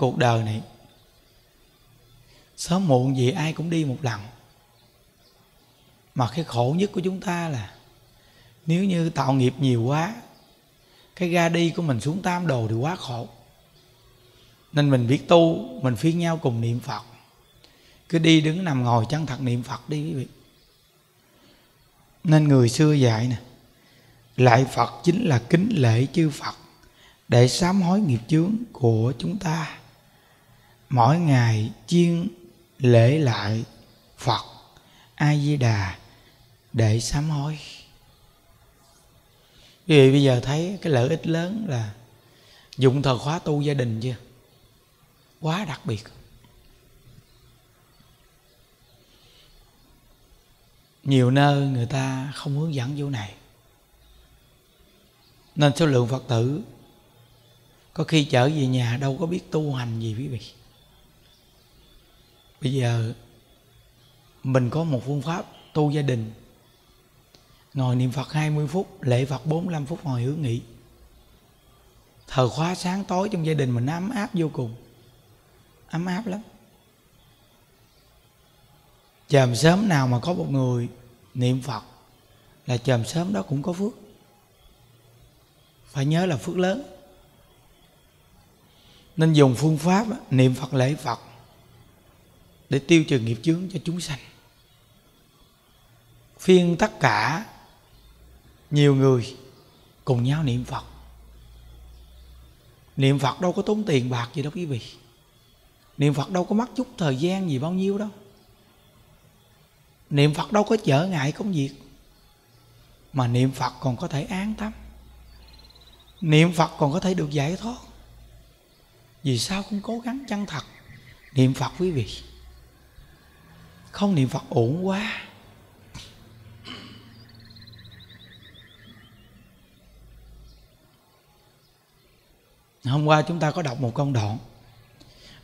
cuộc đời này sớm muộn gì ai cũng đi một lần mà cái khổ nhất của chúng ta là nếu như tạo nghiệp nhiều quá cái ra đi của mình xuống tam đồ thì quá khổ nên mình biết tu mình phiên nhau cùng niệm phật cứ đi đứng nằm ngồi chân thật niệm phật đi quý vị nên người xưa dạy nè lại phật chính là kính lễ chư phật để sám hối nghiệp chướng của chúng ta mỗi ngày chuyên lễ lại Phật A Di Đà để sám hối. Quý vị bây giờ thấy cái lợi ích lớn là dụng thờ khóa tu gia đình chưa? Quá đặc biệt. Nhiều nơi người ta không hướng dẫn vô này. Nên số lượng Phật tử có khi trở về nhà đâu có biết tu hành gì quý vị bây giờ mình có một phương pháp tu gia đình ngồi niệm Phật 20 phút lễ Phật 45 phút ngồi hướng nghị thờ khóa sáng tối trong gia đình mình ấm áp vô cùng ấm áp lắm chòm sớm nào mà có một người niệm Phật là chòm sớm đó cũng có phước phải nhớ là phước lớn nên dùng phương pháp niệm Phật lễ Phật để tiêu trừ nghiệp chướng cho chúng sanh phiên tất cả nhiều người cùng nhau niệm phật niệm phật đâu có tốn tiền bạc gì đâu quý vị niệm phật đâu có mất chút thời gian gì bao nhiêu đâu niệm phật đâu có trở ngại công việc mà niệm phật còn có thể an tâm niệm phật còn có thể được giải thoát vì sao không cố gắng chân thật niệm phật quý vị không niệm phật ổn quá hôm qua chúng ta có đọc một công đoạn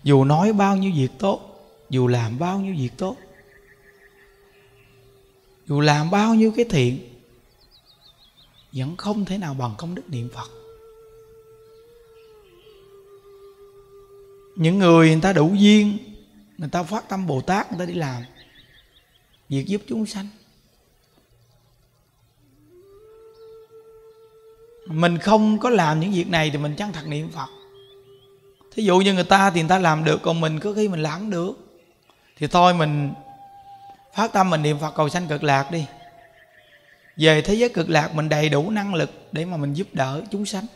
dù nói bao nhiêu việc tốt dù làm bao nhiêu việc tốt dù làm bao nhiêu cái thiện vẫn không thể nào bằng công đức niệm phật những người người ta đủ duyên người ta phát tâm bồ tát người ta đi làm việc giúp chúng sanh mình không có làm những việc này thì mình chẳng thật niệm phật thí dụ như người ta thì người ta làm được còn mình có khi mình làm được thì thôi mình phát tâm mình niệm phật cầu sanh cực lạc đi về thế giới cực lạc mình đầy đủ năng lực để mà mình giúp đỡ chúng sanh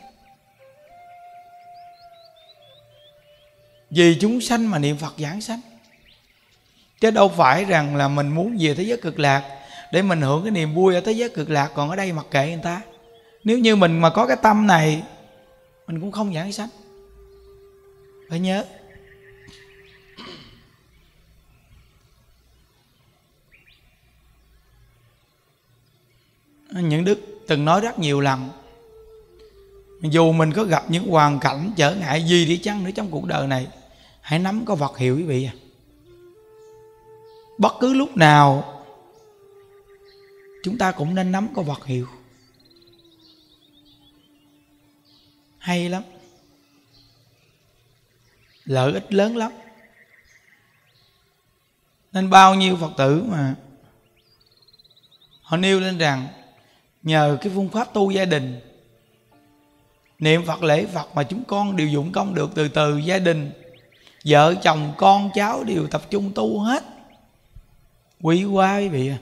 vì chúng sanh mà niệm phật giảng sanh chứ đâu phải rằng là mình muốn về thế giới cực lạc để mình hưởng cái niềm vui ở thế giới cực lạc còn ở đây mặc kệ người ta nếu như mình mà có cái tâm này mình cũng không giảng sách phải nhớ những đức từng nói rất nhiều lần dù mình có gặp những hoàn cảnh trở ngại gì đi chăng nữa trong cuộc đời này hãy nắm có vật hiệu quý vị à bất cứ lúc nào chúng ta cũng nên nắm có vật hiệu hay lắm lợi ích lớn lắm nên bao nhiêu phật tử mà họ nêu lên rằng nhờ cái phương pháp tu gia đình niệm phật lễ phật mà chúng con đều dụng công được từ từ gia đình vợ chồng con cháu đều tập trung tu hết quý quá quý vị à.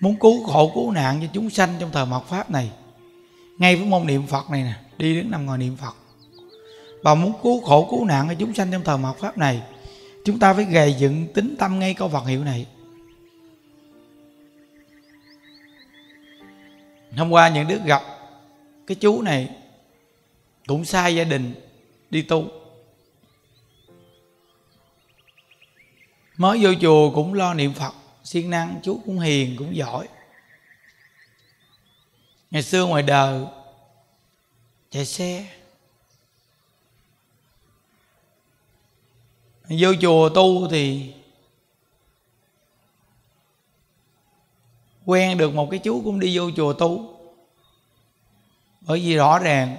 muốn cứu khổ cứu nạn cho chúng sanh trong thời mạt pháp này ngay với môn niệm phật này nè đi đến nằm ngồi niệm phật và muốn cứu khổ cứu nạn cho chúng sanh trong thời mạt pháp này chúng ta phải gầy dựng tính tâm ngay câu phật hiệu này hôm qua những đứa gặp cái chú này cũng sai gia đình đi tu mới vô chùa cũng lo niệm phật siêng năng chú cũng hiền cũng giỏi ngày xưa ngoài đời chạy xe vô chùa tu thì quen được một cái chú cũng đi vô chùa tu bởi vì rõ ràng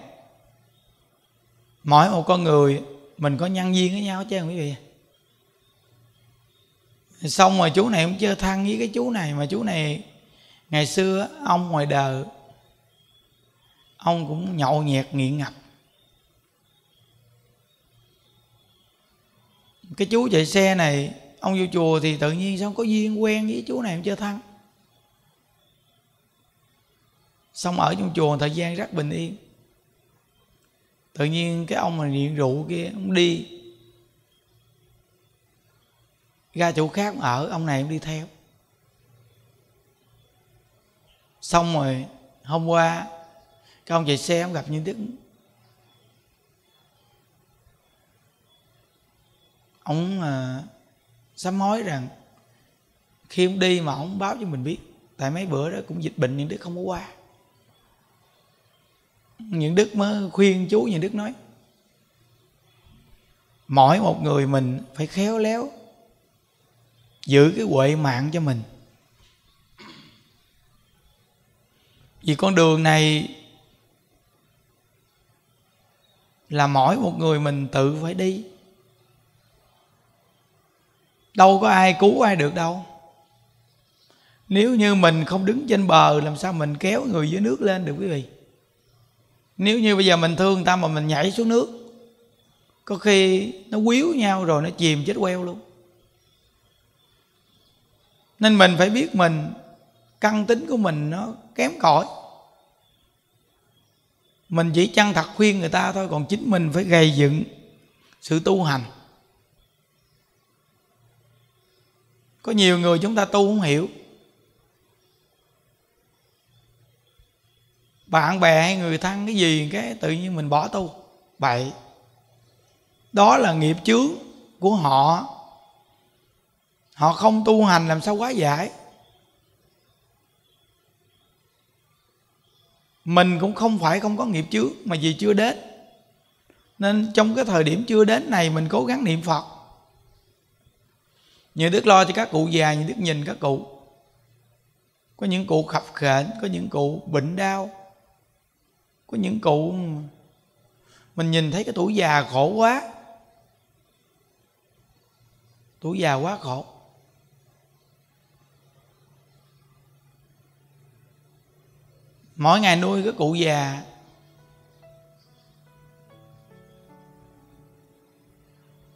mỗi một con người mình có nhân duyên với nhau chứ quý vị xong rồi chú này cũng chơi thân với cái chú này mà chú này ngày xưa ông ngoài đời ông cũng nhậu nhẹt nghiện ngập cái chú chạy xe này ông vô chùa thì tự nhiên sao có duyên quen với chú này không chơi thân xong ở trong chùa thời gian rất bình yên tự nhiên cái ông mà nghiện rượu kia ông đi ra chỗ khác ở ông này cũng đi theo xong rồi hôm qua các ông chạy xe ông gặp những đức ông à, sám hối rằng khi ông đi mà ông báo cho mình biết tại mấy bữa đó cũng dịch bệnh những đức không có qua những đức mới khuyên chú những đức nói mỗi một người mình phải khéo léo giữ cái huệ mạng cho mình vì con đường này là mỗi một người mình tự phải đi đâu có ai cứu ai được đâu nếu như mình không đứng trên bờ làm sao mình kéo người dưới nước lên được quý vị nếu như bây giờ mình thương ta mà mình nhảy xuống nước có khi nó quýu nhau rồi nó chìm chết queo luôn nên mình phải biết mình căn tính của mình nó kém cỏi mình chỉ chăng thật khuyên người ta thôi còn chính mình phải gây dựng sự tu hành có nhiều người chúng ta tu không hiểu bạn bè hay người thân cái gì cái tự nhiên mình bỏ tu vậy, đó là nghiệp chướng của họ họ không tu hành làm sao quá giải mình cũng không phải không có nghiệp trước mà vì chưa đến nên trong cái thời điểm chưa đến này mình cố gắng niệm phật nhiều đức lo cho các cụ già nhiều đức nhìn các cụ có những cụ khập khệnh có những cụ bệnh đau có những cụ mình nhìn thấy cái tuổi già khổ quá tuổi già quá khổ mỗi ngày nuôi cái cụ già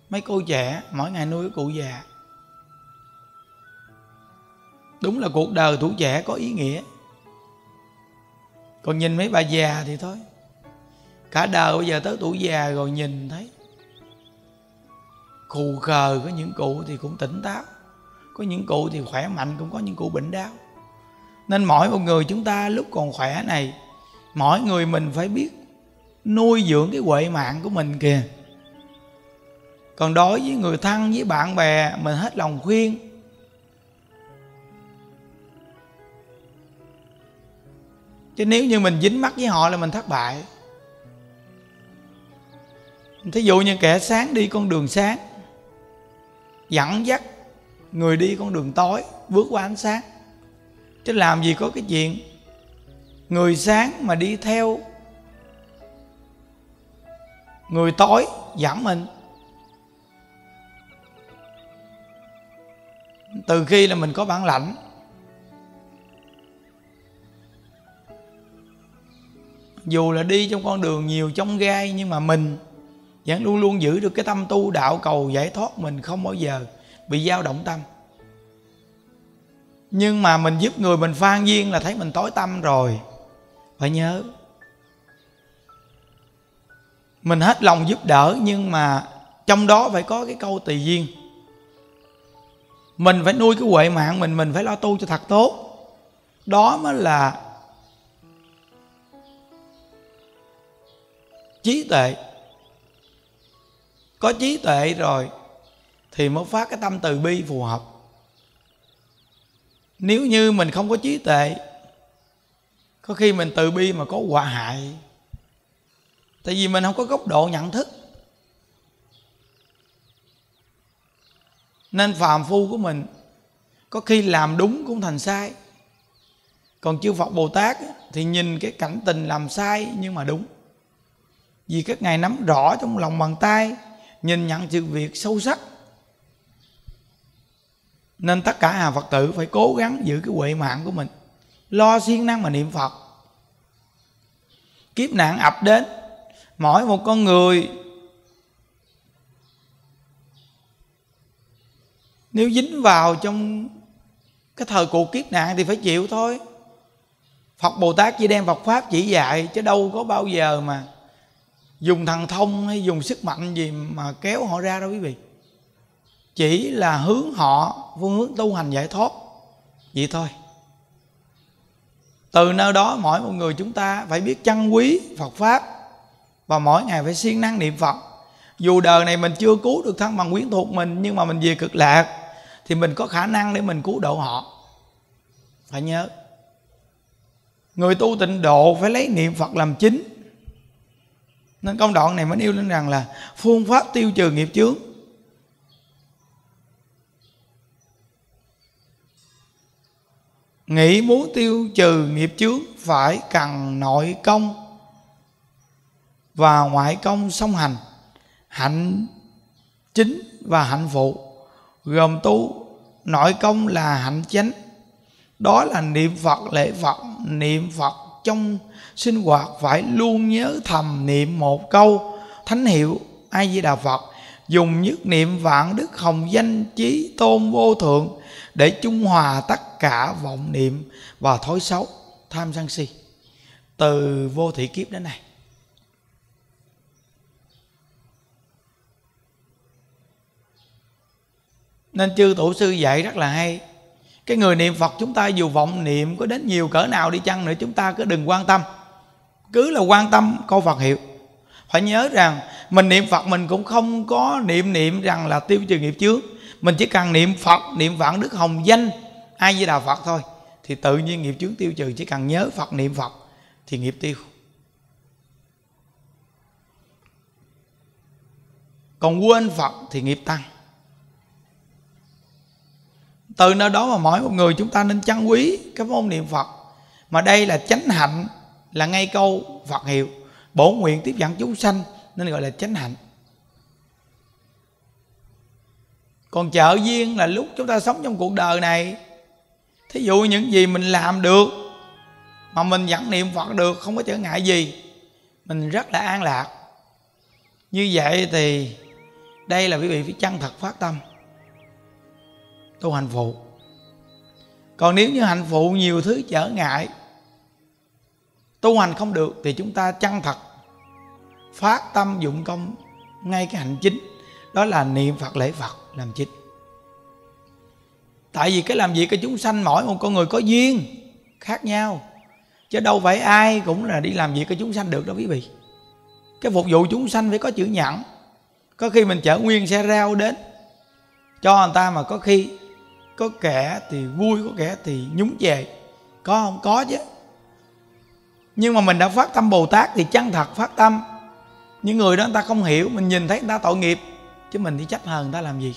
mấy cô trẻ mỗi ngày nuôi cái cụ già đúng là cuộc đời tuổi trẻ có ý nghĩa còn nhìn mấy bà già thì thôi cả đời bây giờ tới tuổi già rồi nhìn thấy khù khờ có những cụ thì cũng tỉnh táo có những cụ thì khỏe mạnh cũng có những cụ bệnh đau nên mỗi một người chúng ta lúc còn khỏe này mỗi người mình phải biết nuôi dưỡng cái huệ mạng của mình kìa còn đối với người thân với bạn bè mình hết lòng khuyên chứ nếu như mình dính mắt với họ là mình thất bại thí dụ như kẻ sáng đi con đường sáng dẫn dắt người đi con đường tối bước qua ánh sáng chứ làm gì có cái chuyện người sáng mà đi theo người tối giảm mình từ khi là mình có bản lãnh dù là đi trong con đường nhiều chông gai nhưng mà mình vẫn luôn luôn giữ được cái tâm tu đạo cầu giải thoát mình không bao giờ bị dao động tâm nhưng mà mình giúp người mình phan duyên là thấy mình tối tâm rồi phải nhớ mình hết lòng giúp đỡ nhưng mà trong đó phải có cái câu tùy duyên mình phải nuôi cái huệ mạng mình mình phải lo tu cho thật tốt đó mới là trí tuệ có trí tuệ rồi thì mới phát cái tâm từ bi phù hợp nếu như mình không có trí tuệ có khi mình từ bi mà có hòa hại tại vì mình không có góc độ nhận thức nên phàm phu của mình có khi làm đúng cũng thành sai còn chư phật bồ tát thì nhìn cái cảnh tình làm sai nhưng mà đúng vì các ngài nắm rõ trong lòng bàn tay nhìn nhận sự việc sâu sắc nên tất cả à phật tử phải cố gắng giữ cái huệ mạng của mình lo siêng năng mà niệm phật kiếp nạn ập đến mỗi một con người nếu dính vào trong cái thời cuộc kiếp nạn thì phải chịu thôi phật bồ tát chỉ đem phật pháp chỉ dạy chứ đâu có bao giờ mà dùng thần thông hay dùng sức mạnh gì mà kéo họ ra đâu quý vị chỉ là hướng họ phương hướng tu hành giải thoát vậy thôi từ nơi đó mỗi một người chúng ta phải biết chân quý phật pháp và mỗi ngày phải siêng năng niệm phật dù đời này mình chưa cứu được thân bằng quyến thuộc mình nhưng mà mình về cực lạc thì mình có khả năng để mình cứu độ họ phải nhớ người tu tịnh độ phải lấy niệm phật làm chính nên công đoạn này mới nêu lên rằng là phương pháp tiêu trừ nghiệp chướng nghĩ muốn tiêu trừ nghiệp chướng phải cần nội công và ngoại công song hành hạnh chính và hạnh phụ gồm tu nội công là hạnh chánh đó là niệm phật lễ phật niệm phật trong sinh hoạt phải luôn nhớ thầm niệm một câu thánh hiệu a di đà phật dùng nhất niệm vạn đức hồng danh chí tôn vô thượng để trung hòa tất cả vọng niệm và thói xấu tham sân si từ vô thị kiếp đến nay nên chư tổ sư dạy rất là hay cái người niệm phật chúng ta dù vọng niệm có đến nhiều cỡ nào đi chăng nữa chúng ta cứ đừng quan tâm cứ là quan tâm câu phật hiệu phải nhớ rằng mình niệm phật mình cũng không có niệm niệm rằng là tiêu trừ nghiệp chướng mình chỉ cần niệm phật niệm vạn đức hồng danh ai với đà phật thôi thì tự nhiên nghiệp chướng tiêu trừ chỉ cần nhớ phật niệm phật thì nghiệp tiêu còn quên phật thì nghiệp tăng từ nơi đó mà mỗi một người chúng ta nên trân quý cái môn niệm phật mà đây là chánh hạnh là ngay câu phật hiệu bổ nguyện tiếp dẫn chúng sanh nên gọi là chánh hạnh còn trợ duyên là lúc chúng ta sống trong cuộc đời này thí dụ những gì mình làm được mà mình dẫn niệm phật được không có trở ngại gì mình rất là an lạc như vậy thì đây là quý vị phải chân thật phát tâm tu hành phụ còn nếu như hạnh phụ nhiều thứ trở ngại tu hành không được thì chúng ta chân thật phát tâm dụng công ngay cái hạnh chính đó là niệm phật lễ phật làm chính tại vì cái làm việc cái chúng sanh mỗi một con người có duyên khác nhau chứ đâu phải ai cũng là đi làm việc cái chúng sanh được đâu quý vị cái phục vụ chúng sanh phải có chữ nhẫn có khi mình chở nguyên xe rau đến cho người ta mà có khi có kẻ thì vui có kẻ thì nhúng về có không có chứ nhưng mà mình đã phát tâm bồ tát thì chân thật phát tâm những người đó người ta không hiểu mình nhìn thấy người ta tội nghiệp chứ mình đi chấp hờn ta làm gì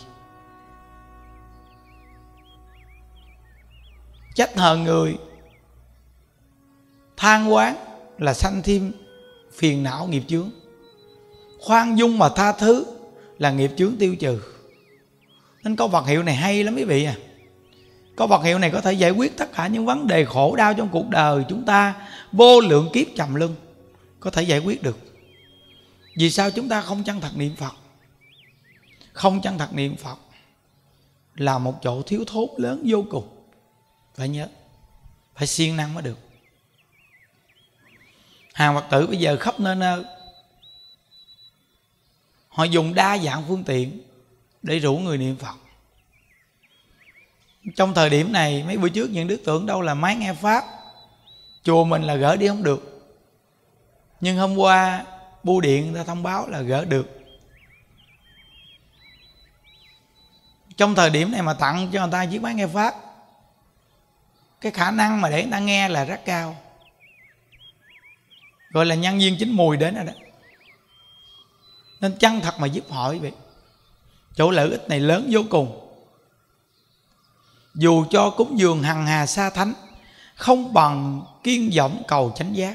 chấp hờn người than quán là sanh thêm phiền não nghiệp chướng khoan dung mà tha thứ là nghiệp chướng tiêu trừ nên câu vật hiệu này hay lắm quý vị à câu vật hiệu này có thể giải quyết tất cả những vấn đề khổ đau trong cuộc đời chúng ta vô lượng kiếp trầm luân có thể giải quyết được vì sao chúng ta không chân thật niệm phật không chân thật niệm phật là một chỗ thiếu thốn lớn vô cùng phải nhớ phải siêng năng mới được hàng phật tử bây giờ khắp nơi nơi họ dùng đa dạng phương tiện để rủ người niệm phật trong thời điểm này mấy bữa trước những đức tưởng đâu là máy nghe pháp chùa mình là gỡ đi không được nhưng hôm qua bưu điện ta thông báo là gỡ được trong thời điểm này mà tặng cho người ta chiếc máy nghe pháp cái khả năng mà để người ta nghe là rất cao gọi là nhân viên chính mùi đến rồi đó nên chân thật mà giúp hỏi vậy, chỗ lợi ích này lớn vô cùng dù cho cúng dường hằng hà sa thánh không bằng kiên vọng cầu chánh giác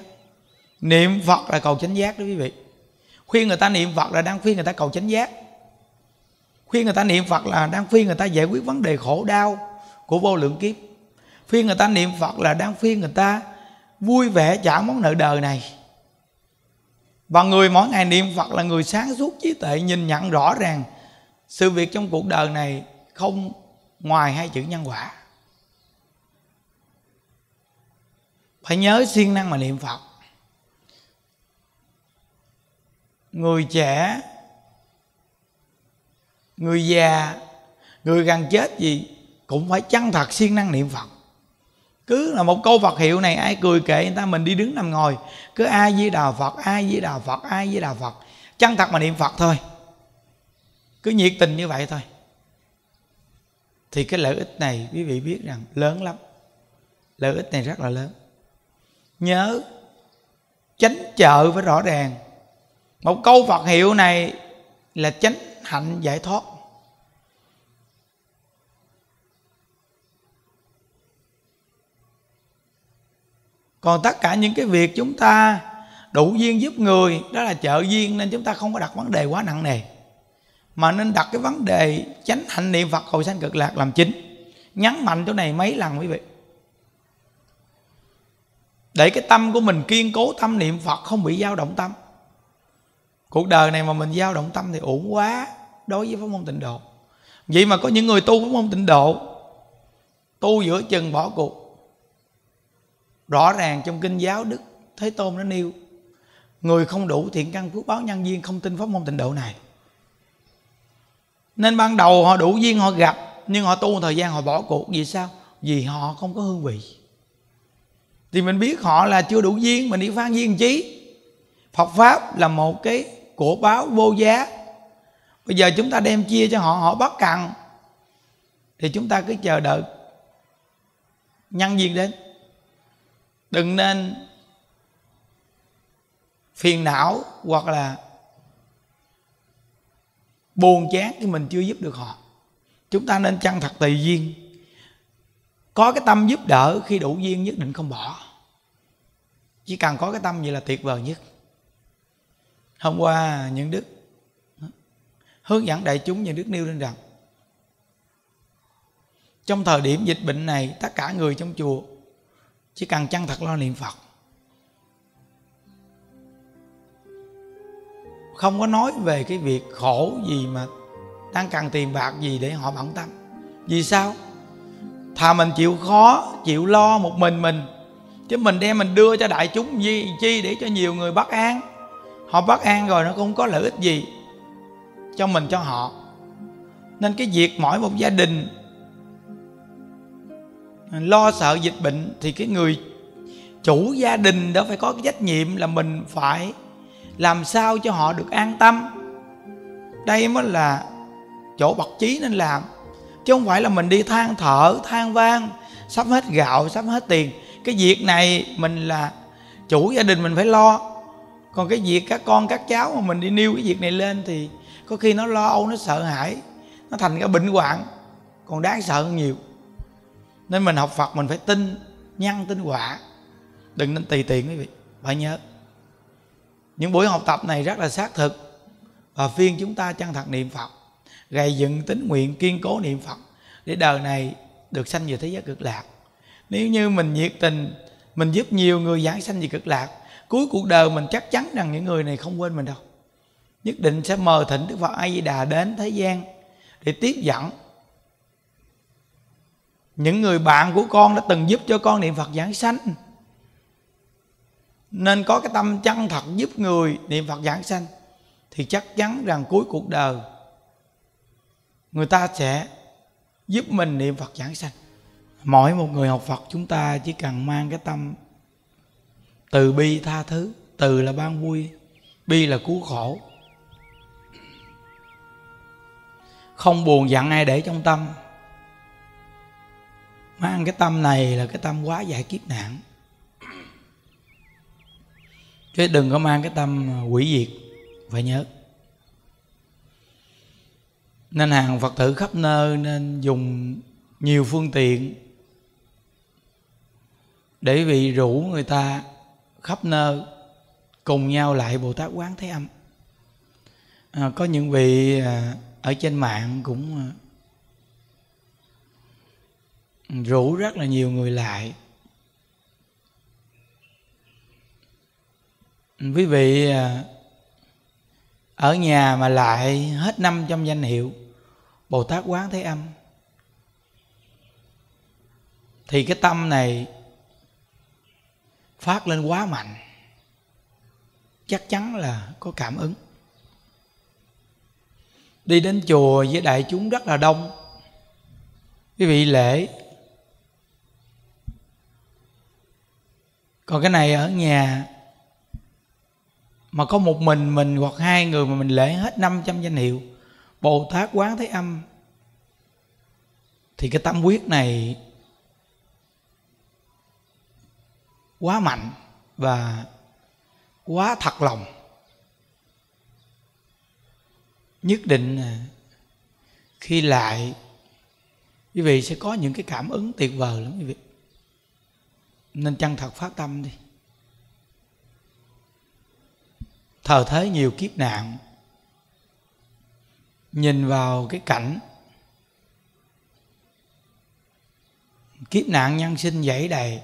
niệm phật là cầu chánh giác đó quý vị khuyên người ta niệm phật là đang khuyên người ta cầu chánh giác khi người ta niệm phật là đang phiên người ta giải quyết vấn đề khổ đau của vô lượng kiếp khuyên người ta niệm phật là đang phiên người ta vui vẻ trả món nợ đời này và người mỗi ngày niệm phật là người sáng suốt trí tuệ nhìn nhận rõ ràng sự việc trong cuộc đời này không ngoài hai chữ nhân quả phải nhớ siêng năng mà niệm phật người trẻ người già người gần chết gì cũng phải chân thật siêng năng niệm phật cứ là một câu phật hiệu này ai cười kệ người ta mình đi đứng nằm ngồi cứ ai với đà phật ai với đà phật ai với đà phật chân thật mà niệm phật thôi cứ nhiệt tình như vậy thôi thì cái lợi ích này quý vị biết rằng lớn lắm lợi ích này rất là lớn nhớ tránh chợ với rõ ràng một câu phật hiệu này là tránh hạnh giải thoát còn tất cả những cái việc chúng ta đủ duyên giúp người đó là trợ duyên nên chúng ta không có đặt vấn đề quá nặng nề mà nên đặt cái vấn đề chánh hạnh niệm phật hồi sanh cực lạc làm chính nhấn mạnh chỗ này mấy lần quý vị để cái tâm của mình kiên cố tâm niệm phật không bị dao động tâm cuộc đời này mà mình dao động tâm thì uổng quá đối với pháp môn tịnh độ vậy mà có những người tu pháp môn tịnh độ tu giữa chừng bỏ cuộc rõ ràng trong kinh giáo đức thế tôn nó nêu người không đủ thiện căn phước báo nhân duyên không tin pháp môn tịnh độ này nên ban đầu họ đủ duyên họ gặp nhưng họ tu một thời gian họ bỏ cuộc vì sao vì họ không có hương vị thì mình biết họ là chưa đủ duyên mình đi phan duyên trí phật pháp là một cái cổ báo vô giá bây giờ chúng ta đem chia cho họ họ bắt cặn thì chúng ta cứ chờ đợi nhân duyên đến đừng nên phiền não hoặc là buồn chán khi mình chưa giúp được họ chúng ta nên chăng thật tùy duyên có cái tâm giúp đỡ khi đủ duyên nhất định không bỏ chỉ cần có cái tâm vậy là tuyệt vời nhất hôm qua những đức hướng dẫn đại chúng những đức nêu lên rằng trong thời điểm dịch bệnh này tất cả người trong chùa chỉ cần chân thật lo niệm phật không có nói về cái việc khổ gì mà đang cần tiền bạc gì để họ bận tâm vì sao thà mình chịu khó chịu lo một mình mình chứ mình đem mình đưa cho đại chúng gì chi để cho nhiều người bất an họ bất an rồi nó cũng có lợi ích gì cho mình cho họ nên cái việc mỗi một gia đình lo sợ dịch bệnh thì cái người chủ gia đình đó phải có cái trách nhiệm là mình phải làm sao cho họ được an tâm đây mới là chỗ bậc trí nên làm chứ không phải là mình đi than thở than vang sắp hết gạo sắp hết tiền cái việc này mình là chủ gia đình mình phải lo còn cái việc các con các cháu mà mình đi nêu cái việc này lên thì có khi nó lo âu nó sợ hãi nó thành cái bệnh hoạn còn đáng sợ hơn nhiều nên mình học phật mình phải tin nhân tin quả đừng nên tùy tiện quý vị phải nhớ những buổi học tập này rất là xác thực và phiên chúng ta chân thật niệm phật gầy dựng tính nguyện kiên cố niệm phật để đời này được sanh về thế giới cực lạc nếu như mình nhiệt tình mình giúp nhiều người giảng sanh về cực lạc cuối cuộc đời mình chắc chắn rằng những người này không quên mình đâu nhất định sẽ mời thỉnh đức phật a di đà đến thế gian để tiếp dẫn những người bạn của con đã từng giúp cho con niệm phật giảng sanh nên có cái tâm chân thật giúp người niệm phật giảng sanh thì chắc chắn rằng cuối cuộc đời người ta sẽ giúp mình niệm phật giảng sanh mỗi một người học phật chúng ta chỉ cần mang cái tâm từ bi tha thứ từ là ban vui bi là cứu khổ không buồn giận ai để trong tâm mang cái tâm này là cái tâm quá giải kiếp nạn chứ đừng có mang cái tâm quỷ diệt phải nhớ nên hàng phật tử khắp nơi nên dùng nhiều phương tiện để vị rủ người ta khắp nơi cùng nhau lại bồ tát quán thế âm à, có những vị à, ở trên mạng cũng à, rủ rất là nhiều người lại quý vị à, ở nhà mà lại hết năm 500 danh hiệu Bồ Tát Quán Thế Âm thì cái tâm này phát lên quá mạnh chắc chắn là có cảm ứng đi đến chùa với đại chúng rất là đông quý vị lễ còn cái này ở nhà mà có một mình mình hoặc hai người mà mình lễ hết 500 danh hiệu Bồ Tát Quán Thế Âm thì cái tâm quyết này quá mạnh và quá thật lòng nhất định khi lại quý vị sẽ có những cái cảm ứng tuyệt vời lắm quý vị nên chân thật phát tâm đi thờ thế nhiều kiếp nạn nhìn vào cái cảnh kiếp nạn nhân sinh dãy đầy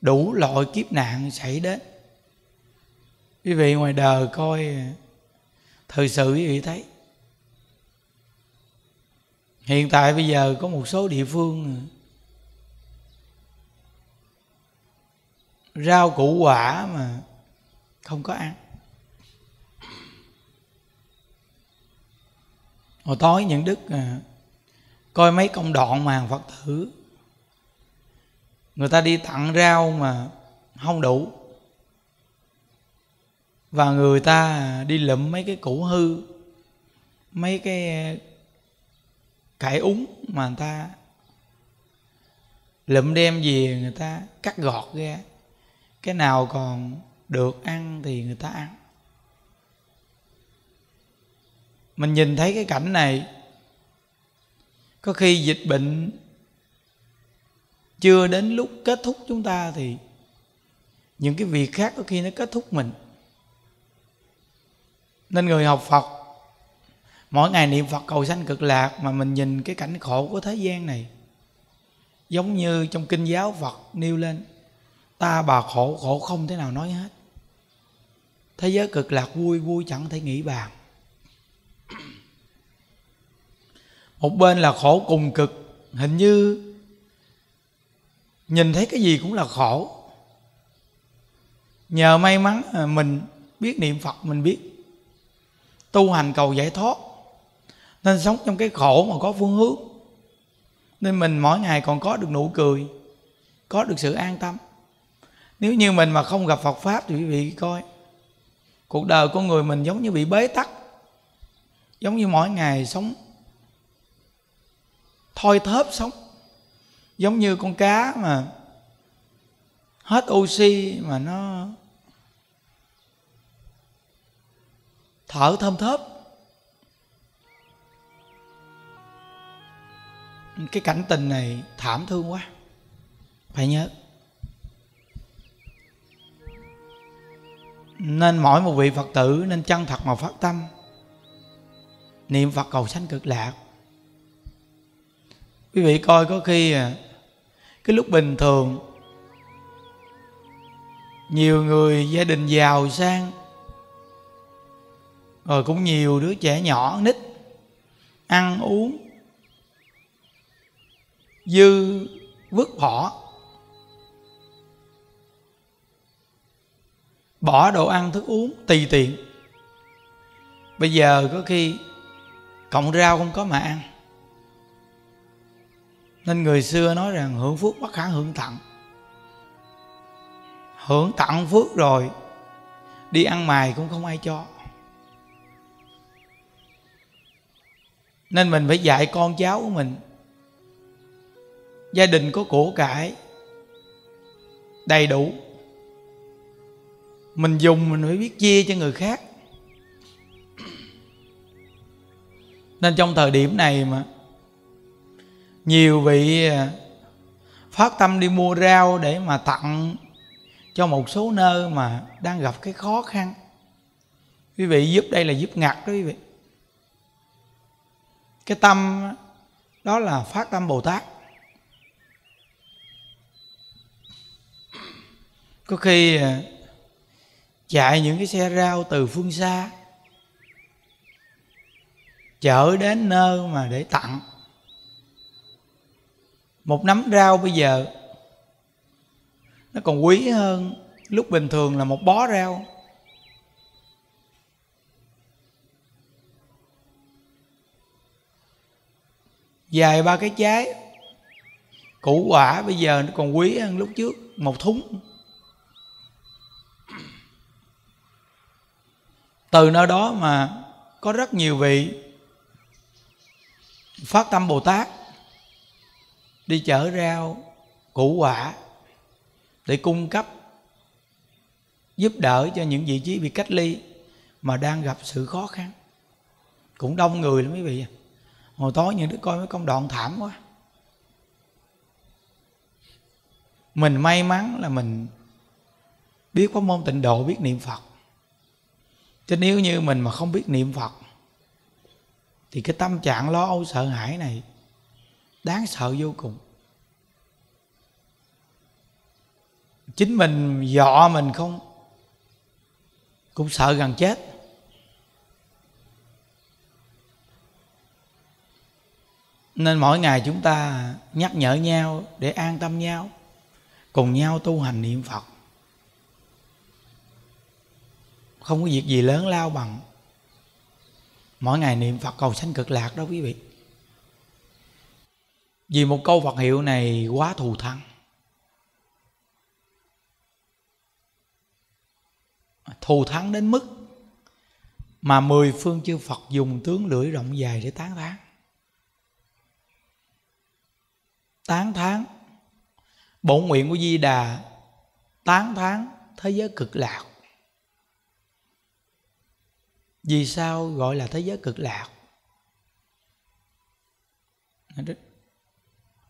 đủ loại kiếp nạn xảy đến quý vị ngoài đời coi thời sự quý vị thấy hiện tại bây giờ có một số địa phương rau củ quả mà không có ăn hồi tối những đức à, coi mấy công đoạn mà phật tử người ta đi tặng rau mà không đủ và người ta đi lụm mấy cái củ hư mấy cái cải úng mà người ta lụm đem về người ta cắt gọt ra cái nào còn được ăn thì người ta ăn mình nhìn thấy cái cảnh này có khi dịch bệnh chưa đến lúc kết thúc chúng ta thì những cái việc khác có khi nó kết thúc mình nên người học phật mỗi ngày niệm phật cầu sanh cực lạc mà mình nhìn cái cảnh khổ của thế gian này giống như trong kinh giáo phật nêu lên ta bà khổ khổ không thế nào nói hết thế giới cực lạc vui vui chẳng thể nghĩ bàn một bên là khổ cùng cực hình như nhìn thấy cái gì cũng là khổ nhờ may mắn mình biết niệm phật mình biết tu hành cầu giải thoát nên sống trong cái khổ mà có phương hướng nên mình mỗi ngày còn có được nụ cười có được sự an tâm nếu như mình mà không gặp phật pháp thì quý vị coi cuộc đời của người mình giống như bị bế tắc giống như mỗi ngày sống thôi thớp sống giống như con cá mà hết oxy mà nó thở thơm thớp cái cảnh tình này thảm thương quá phải nhớ nên mỗi một vị phật tử nên chân thật mà phát tâm niệm phật cầu sanh cực lạc quý vị coi có khi à, cái lúc bình thường nhiều người gia đình giàu sang rồi cũng nhiều đứa trẻ nhỏ nít ăn uống dư vứt bỏ bỏ đồ ăn thức uống tùy tiện bây giờ có khi cộng rau không có mà ăn nên người xưa nói rằng hưởng phước bất khả hưởng tặng hưởng tặng phước rồi đi ăn mài cũng không ai cho nên mình phải dạy con cháu của mình gia đình có của cải đầy đủ mình dùng mình phải biết chia cho người khác nên trong thời điểm này mà nhiều vị à, phát tâm đi mua rau để mà tặng cho một số nơi mà đang gặp cái khó khăn quý vị giúp đây là giúp ngặt đó quý vị cái tâm đó là phát tâm bồ tát có khi à, chạy những cái xe rau từ phương xa chở đến nơi mà để tặng một nắm rau bây giờ nó còn quý hơn lúc bình thường là một bó rau dài ba cái trái củ quả bây giờ nó còn quý hơn lúc trước một thúng từ nơi đó mà có rất nhiều vị phát tâm bồ tát đi chở rau củ quả để cung cấp giúp đỡ cho những vị trí bị cách ly mà đang gặp sự khó khăn cũng đông người lắm quý vị hồi tối những đứa coi mấy công đoạn thảm quá mình may mắn là mình biết có môn tịnh độ biết niệm phật chứ nếu như mình mà không biết niệm phật thì cái tâm trạng lo âu sợ hãi này đáng sợ vô cùng chính mình dọ mình không cũng sợ gần chết nên mỗi ngày chúng ta nhắc nhở nhau để an tâm nhau cùng nhau tu hành niệm phật không có việc gì lớn lao bằng mỗi ngày niệm phật cầu sanh cực lạc đó quý vị vì một câu phật hiệu này quá thù thắng thù thắng đến mức mà mười phương chư Phật dùng tướng lưỡi rộng dài để tán thán tán thán bổn nguyện của Di Đà tán thán thế giới cực lạc vì sao gọi là thế giới cực lạc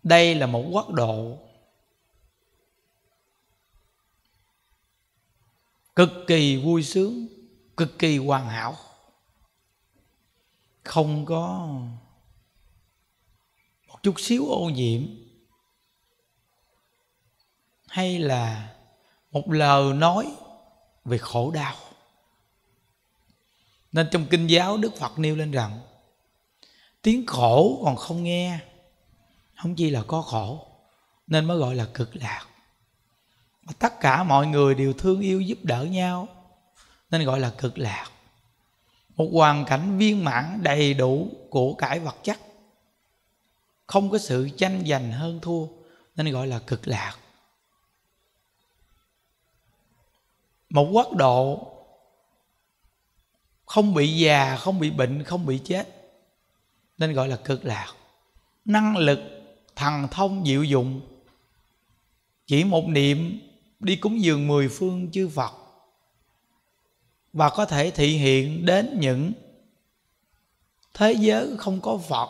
đây là một quốc độ cực kỳ vui sướng cực kỳ hoàn hảo không có một chút xíu ô nhiễm hay là một lời nói về khổ đau nên trong kinh giáo đức phật nêu lên rằng tiếng khổ còn không nghe không chi là có khổ nên mới gọi là cực lạc mà tất cả mọi người đều thương yêu giúp đỡ nhau nên gọi là cực lạc một hoàn cảnh viên mãn đầy đủ của cải vật chất không có sự tranh giành hơn thua nên gọi là cực lạc một quốc độ không bị già không bị bệnh không bị chết nên gọi là cực lạc năng lực thần thông diệu dụng chỉ một niệm đi cúng dường mười phương chư phật và có thể thị hiện đến những thế giới không có phật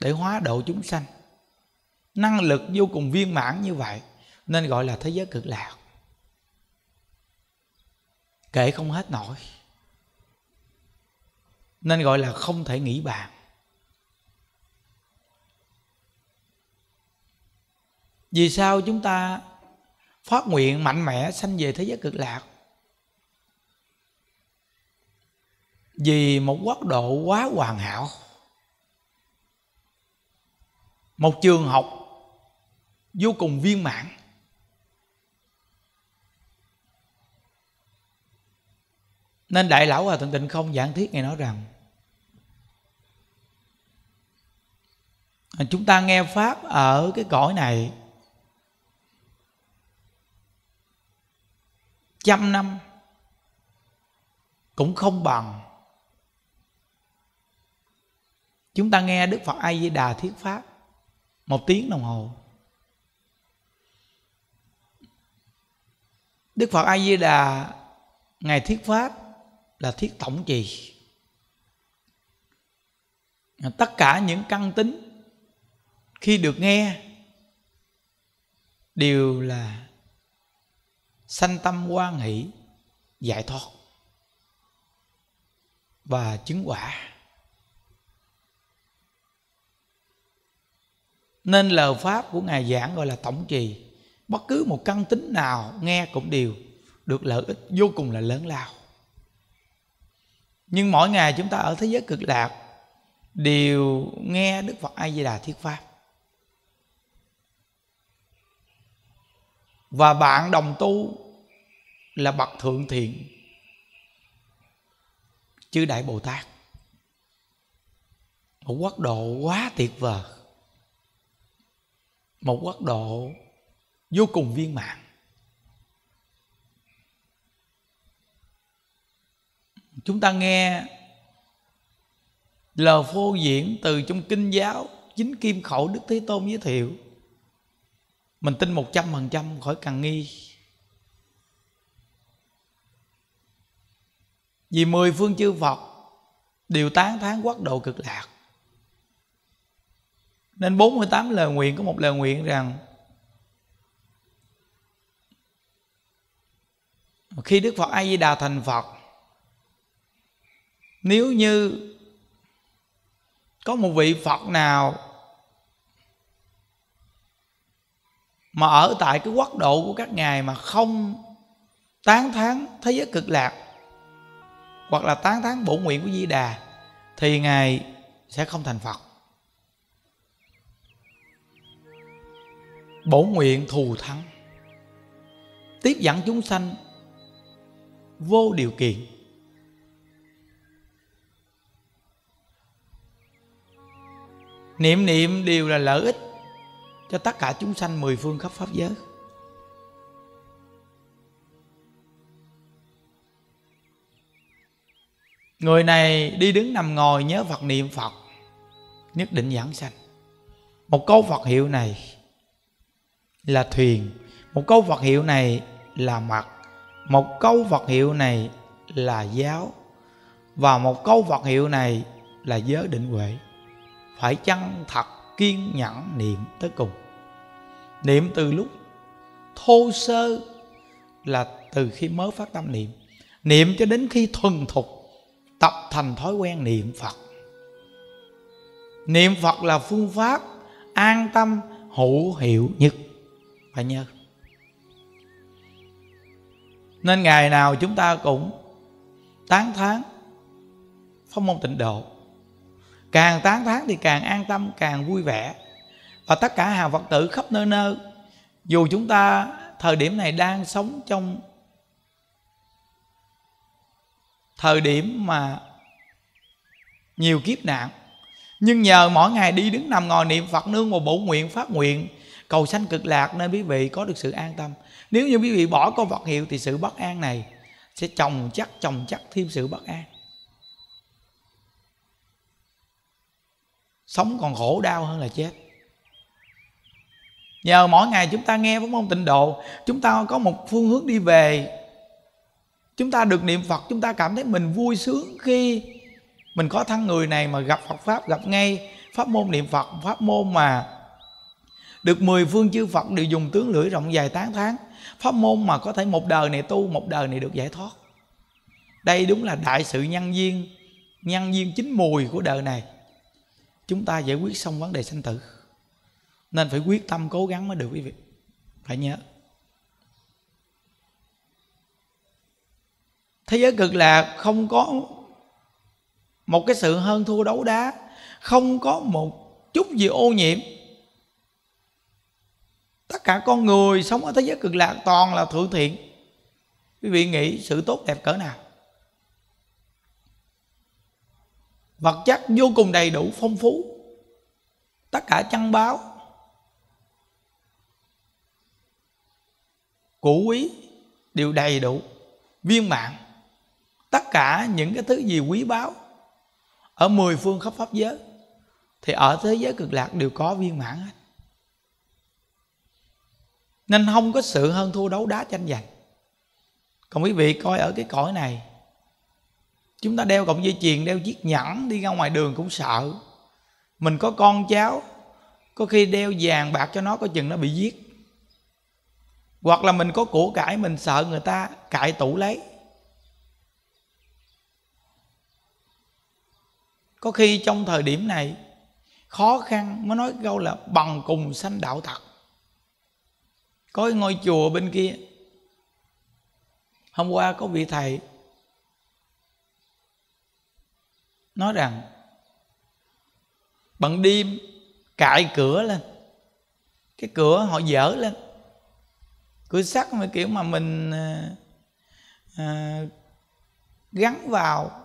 để hóa độ chúng sanh năng lực vô cùng viên mãn như vậy nên gọi là thế giới cực lạc kể không hết nổi nên gọi là không thể nghĩ bàn vì sao chúng ta phát nguyện mạnh mẽ sanh về thế giới cực lạc vì một quốc độ quá hoàn hảo một trường học vô cùng viên mãn nên đại lão hòa thượng tịnh không giảng thuyết ngài nói rằng À, chúng ta nghe pháp ở cái cõi này trăm năm cũng không bằng chúng ta nghe đức phật a di đà thuyết pháp một tiếng đồng hồ đức phật a di đà ngày thuyết pháp là thuyết tổng trì tất cả những căn tính khi được nghe đều là sanh tâm quan hỷ giải thoát và chứng quả nên lời pháp của ngài giảng gọi là tổng trì bất cứ một căn tính nào nghe cũng đều được lợi ích vô cùng là lớn lao nhưng mỗi ngày chúng ta ở thế giới cực lạc đều nghe đức phật a di đà thuyết pháp và bạn đồng tu là bậc thượng thiện chư đại bồ tát một quốc độ quá tuyệt vời một quốc độ vô cùng viên mãn chúng ta nghe lời phô diễn từ trong kinh giáo chính kim khẩu đức thế tôn giới thiệu mình tin một trăm phần trăm khỏi cần nghi vì mười phương chư phật đều tán thán quốc độ cực lạc nên 48 lời nguyện có một lời nguyện rằng Khi Đức Phật A Di Đà thành Phật Nếu như có một vị Phật nào mà ở tại cái quốc độ của các ngài mà không tán thán thế giới cực lạc hoặc là tán thán bổ nguyện của di đà thì ngài sẽ không thành phật bổ nguyện thù thắng tiếp dẫn chúng sanh vô điều kiện niệm niệm đều là lợi ích cho tất cả chúng sanh mười phương khắp pháp giới người này đi đứng nằm ngồi nhớ phật niệm phật nhất định giảng sanh một câu phật hiệu này là thuyền một câu phật hiệu này là mặt một câu phật hiệu này là giáo và một câu phật hiệu này là giới định huệ phải chăng thật kiên nhẫn niệm tới cùng niệm từ lúc thô sơ là từ khi mới phát tâm niệm niệm cho đến khi thuần thục tập thành thói quen niệm phật niệm phật là phương pháp an tâm hữu hiệu nhất phải nhớ nên ngày nào chúng ta cũng tán thán phong môn tịnh độ càng tán thán thì càng an tâm càng vui vẻ và tất cả hàng phật tử khắp nơi nơi dù chúng ta thời điểm này đang sống trong thời điểm mà nhiều kiếp nạn nhưng nhờ mỗi ngày đi đứng nằm ngồi niệm phật nương một bổ nguyện phát nguyện cầu sanh cực lạc nên quý vị có được sự an tâm nếu như quý vị bỏ con vật hiệu thì sự bất an này sẽ chồng chắc chồng chắc thêm sự bất an sống còn khổ đau hơn là chết nhờ mỗi ngày chúng ta nghe pháp môn tịnh độ chúng ta có một phương hướng đi về chúng ta được niệm phật chúng ta cảm thấy mình vui sướng khi mình có thân người này mà gặp phật pháp gặp ngay pháp môn niệm phật pháp môn mà được mười phương chư phật đều dùng tướng lưỡi rộng dài tán tháng pháp môn mà có thể một đời này tu một đời này được giải thoát đây đúng là đại sự nhân duyên nhân duyên chính mùi của đời này chúng ta giải quyết xong vấn đề sanh tử nên phải quyết tâm cố gắng mới được quý vị phải nhớ thế giới cực là không có một cái sự hơn thua đấu đá không có một chút gì ô nhiễm tất cả con người sống ở thế giới cực lạc toàn là thượng thiện quý vị nghĩ sự tốt đẹp cỡ nào vật chất vô cùng đầy đủ phong phú tất cả chăn báo củ quý đều đầy đủ viên mãn tất cả những cái thứ gì quý báu ở mười phương khắp pháp giới thì ở thế giới cực lạc đều có viên mãn hết nên không có sự hơn thua đấu đá tranh giành còn quý vị coi ở cái cõi này chúng ta đeo cọng dây chuyền đeo chiếc nhẫn đi ra ngoài đường cũng sợ mình có con cháu có khi đeo vàng bạc cho nó có chừng nó bị giết hoặc là mình có của cải mình sợ người ta cãi tủ lấy có khi trong thời điểm này khó khăn mới nói câu là bằng cùng sanh đạo thật có ngôi chùa bên kia hôm qua có vị thầy nói rằng bằng đêm cạy cửa lên cái cửa họ dở lên cửa sắt mà kiểu mà mình à, gắn vào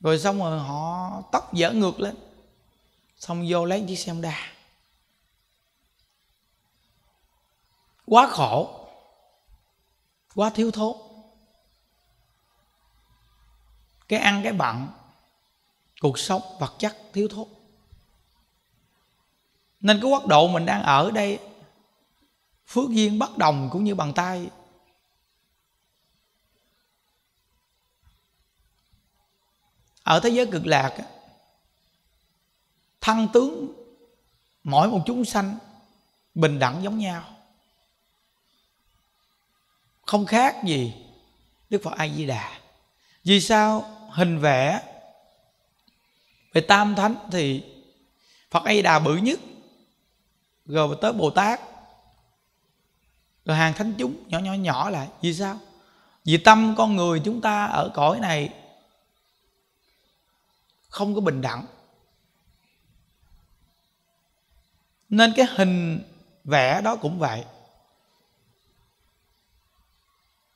rồi xong rồi họ tóc dở ngược lên xong vô lấy chiếc xe đà quá khổ quá thiếu thốn cái ăn cái bận cuộc sống vật chất thiếu thốn nên cái quốc độ mình đang ở đây phước duyên bất đồng cũng như bàn tay ở thế giới cực lạc thân tướng mỗi một chúng sanh bình đẳng giống nhau không khác gì đức phật a di đà vì sao hình vẽ về tam thánh thì phật a đà bự nhất rồi tới bồ tát rồi hàng thánh chúng nhỏ nhỏ nhỏ lại vì sao vì tâm con người chúng ta ở cõi này không có bình đẳng nên cái hình vẽ đó cũng vậy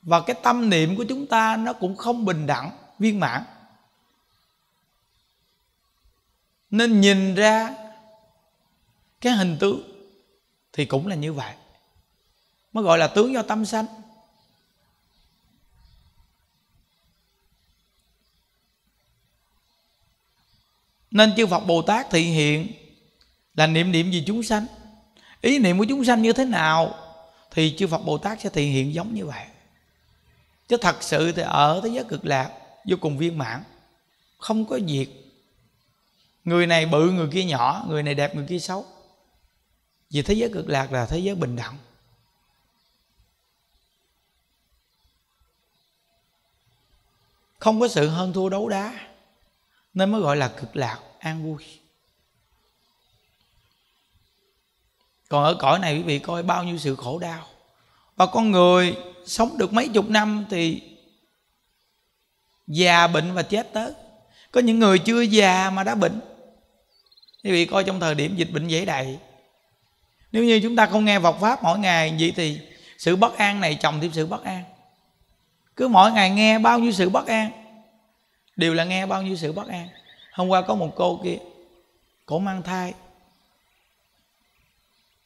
và cái tâm niệm của chúng ta nó cũng không bình đẳng viên mãn nên nhìn ra cái hình tướng thì cũng là như vậy mới gọi là tướng do tâm sanh nên chư phật bồ tát thị hiện là niệm niệm gì chúng sanh ý niệm của chúng sanh như thế nào thì chư phật bồ tát sẽ thị hiện giống như vậy chứ thật sự thì ở thế giới cực lạc vô cùng viên mãn không có việc người này bự người kia nhỏ người này đẹp người kia xấu vì thế giới cực lạc là thế giới bình đẳng không có sự hơn thua đấu đá nên mới gọi là cực lạc an vui còn ở cõi này quý vị coi bao nhiêu sự khổ đau và con người sống được mấy chục năm thì già bệnh và chết tới có những người chưa già mà đã bệnh quý vị coi trong thời điểm dịch bệnh dễ đầy nếu như chúng ta không nghe vọc pháp mỗi ngày vậy thì sự bất an này chồng thêm sự bất an cứ mỗi ngày nghe bao nhiêu sự bất an đều là nghe bao nhiêu sự bất an hôm qua có một cô kia cổ mang thai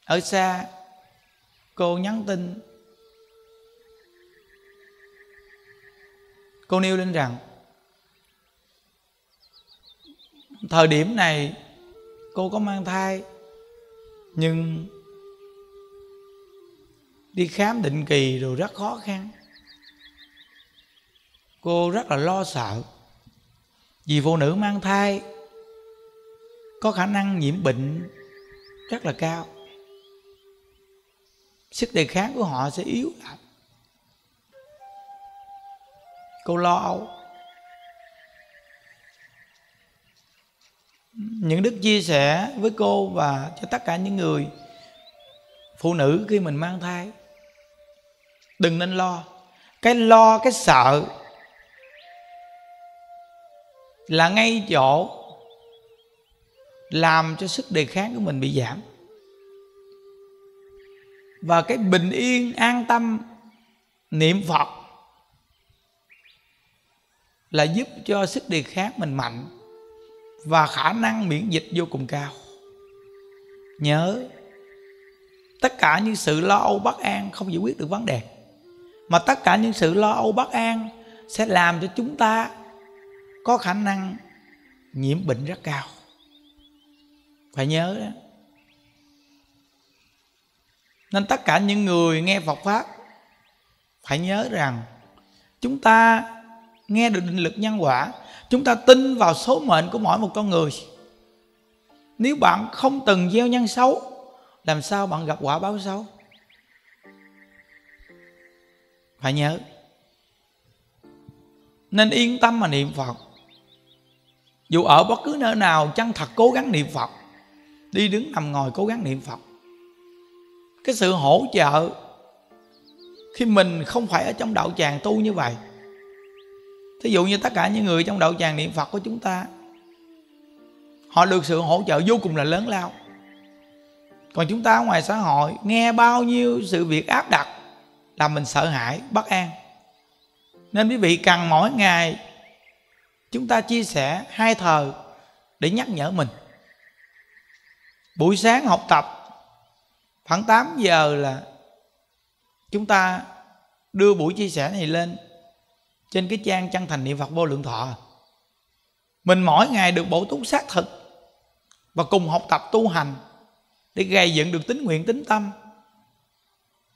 ở xa cô nhắn tin cô nêu lên rằng thời điểm này cô có mang thai nhưng đi khám định kỳ rồi rất khó khăn cô rất là lo sợ vì phụ nữ mang thai có khả năng nhiễm bệnh rất là cao sức đề kháng của họ sẽ yếu lại cô lo âu những đức chia sẻ với cô và cho tất cả những người phụ nữ khi mình mang thai đừng nên lo cái lo cái sợ là ngay chỗ làm cho sức đề kháng của mình bị giảm và cái bình yên an tâm niệm phật là giúp cho sức đề kháng mình mạnh và khả năng miễn dịch vô cùng cao nhớ tất cả những sự lo âu bất an không giải quyết được vấn đề mà tất cả những sự lo âu bất an sẽ làm cho chúng ta có khả năng nhiễm bệnh rất cao phải nhớ đó nên tất cả những người nghe Phật pháp phải nhớ rằng chúng ta nghe được định lực nhân quả chúng ta tin vào số mệnh của mỗi một con người nếu bạn không từng gieo nhân xấu làm sao bạn gặp quả báo xấu phải nhớ nên yên tâm mà niệm phật dù ở bất cứ nơi nào chân thật cố gắng niệm phật đi đứng nằm ngồi cố gắng niệm phật cái sự hỗ trợ khi mình không phải ở trong đạo tràng tu như vậy thí dụ như tất cả những người trong đạo tràng niệm phật của chúng ta họ được sự hỗ trợ vô cùng là lớn lao còn chúng ta ngoài xã hội nghe bao nhiêu sự việc áp đặt làm mình sợ hãi bất an nên quý vị cần mỗi ngày chúng ta chia sẻ hai thờ để nhắc nhở mình buổi sáng học tập khoảng 8 giờ là chúng ta đưa buổi chia sẻ này lên trên cái trang chân thành niệm phật vô lượng thọ mình mỗi ngày được bổ túc xác thực và cùng học tập tu hành để gây dựng được tính nguyện tính tâm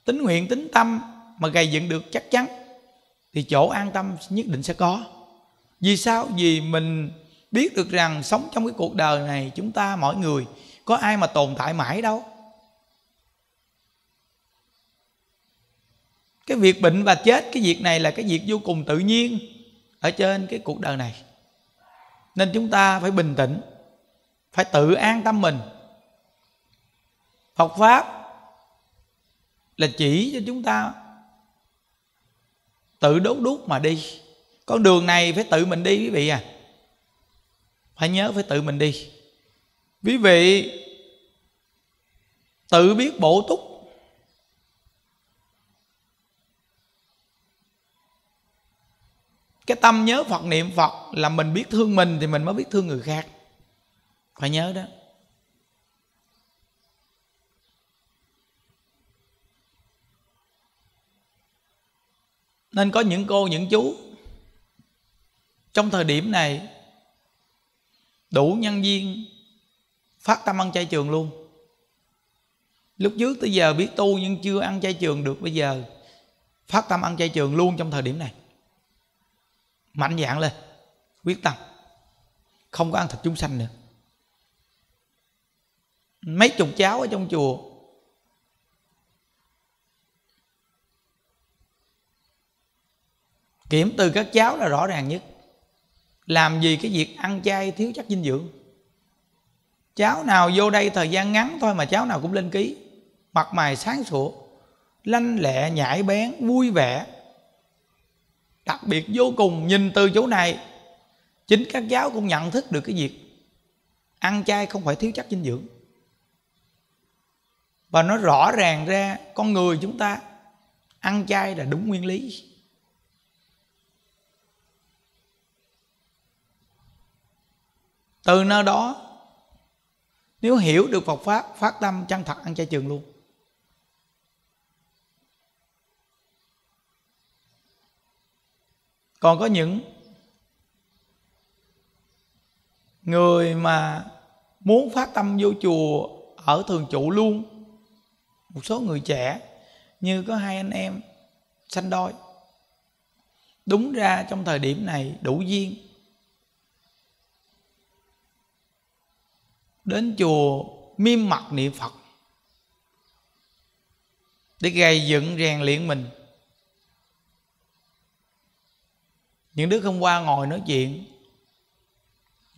tính nguyện tính tâm mà gây dựng được chắc chắn thì chỗ an tâm nhất định sẽ có vì sao vì mình biết được rằng sống trong cái cuộc đời này chúng ta mỗi người có ai mà tồn tại mãi đâu cái việc bệnh và chết cái việc này là cái việc vô cùng tự nhiên ở trên cái cuộc đời này nên chúng ta phải bình tĩnh phải tự an tâm mình Phật Pháp là chỉ cho chúng ta tự đốt đút mà đi con đường này phải tự mình đi quý vị à phải nhớ phải tự mình đi quý vị tự biết bổ túc cái tâm nhớ phật niệm phật là mình biết thương mình thì mình mới biết thương người khác phải nhớ đó nên có những cô những chú trong thời điểm này đủ nhân viên phát tâm ăn chay trường luôn lúc trước tới giờ biết tu nhưng chưa ăn chay trường được bây giờ phát tâm ăn chay trường luôn trong thời điểm này mạnh dạng lên quyết tâm không có ăn thịt chúng sanh nữa mấy chục cháu ở trong chùa kiểm từ các cháu là rõ ràng nhất làm gì cái việc ăn chay thiếu chất dinh dưỡng cháu nào vô đây thời gian ngắn thôi mà cháu nào cũng lên ký mặt mày sáng sủa lanh lẹ nhảy bén vui vẻ đặc biệt vô cùng nhìn từ chỗ này chính các giáo cũng nhận thức được cái việc ăn chay không phải thiếu chất dinh dưỡng và nó rõ ràng ra con người chúng ta ăn chay là đúng nguyên lý từ nơi đó nếu hiểu được Phật pháp phát tâm chân thật ăn chay trường luôn còn có những người mà muốn phát tâm vô chùa ở thường trụ luôn một số người trẻ như có hai anh em sanh đôi đúng ra trong thời điểm này đủ duyên đến chùa miêm mặt niệm phật để gây dựng rèn luyện mình những đứa hôm qua ngồi nói chuyện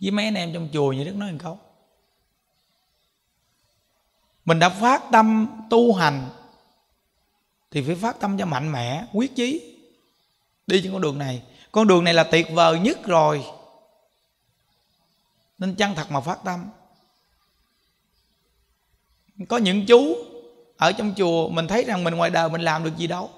với mấy anh em trong chùa như đức nói một câu mình đã phát tâm tu hành thì phải phát tâm cho mạnh mẽ quyết chí đi trên con đường này con đường này là tuyệt vời nhất rồi nên chăng thật mà phát tâm có những chú ở trong chùa mình thấy rằng mình ngoài đời mình làm được gì đâu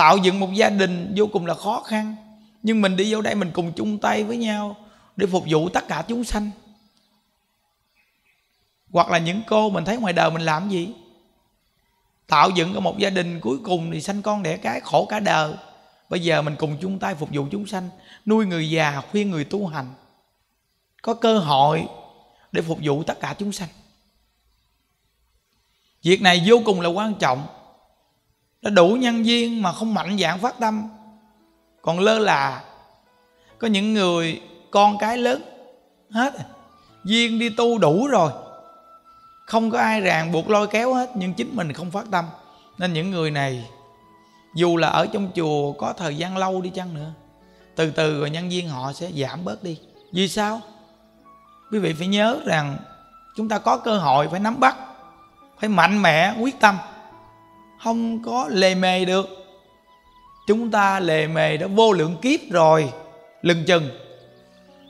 tạo dựng một gia đình vô cùng là khó khăn nhưng mình đi vô đây mình cùng chung tay với nhau để phục vụ tất cả chúng sanh hoặc là những cô mình thấy ngoài đời mình làm gì tạo dựng ra một gia đình cuối cùng thì sanh con đẻ cái khổ cả đời bây giờ mình cùng chung tay phục vụ chúng sanh nuôi người già khuyên người tu hành có cơ hội để phục vụ tất cả chúng sanh việc này vô cùng là quan trọng đã đủ nhân viên mà không mạnh dạng phát tâm còn lơ là có những người con cái lớn hết viên à, đi tu đủ rồi không có ai ràng buộc lôi kéo hết nhưng chính mình không phát tâm nên những người này dù là ở trong chùa có thời gian lâu đi chăng nữa từ từ rồi nhân viên họ sẽ giảm bớt đi vì sao quý vị phải nhớ rằng chúng ta có cơ hội phải nắm bắt phải mạnh mẽ quyết tâm không có lề mề được chúng ta lề mề đã vô lượng kiếp rồi lừng chừng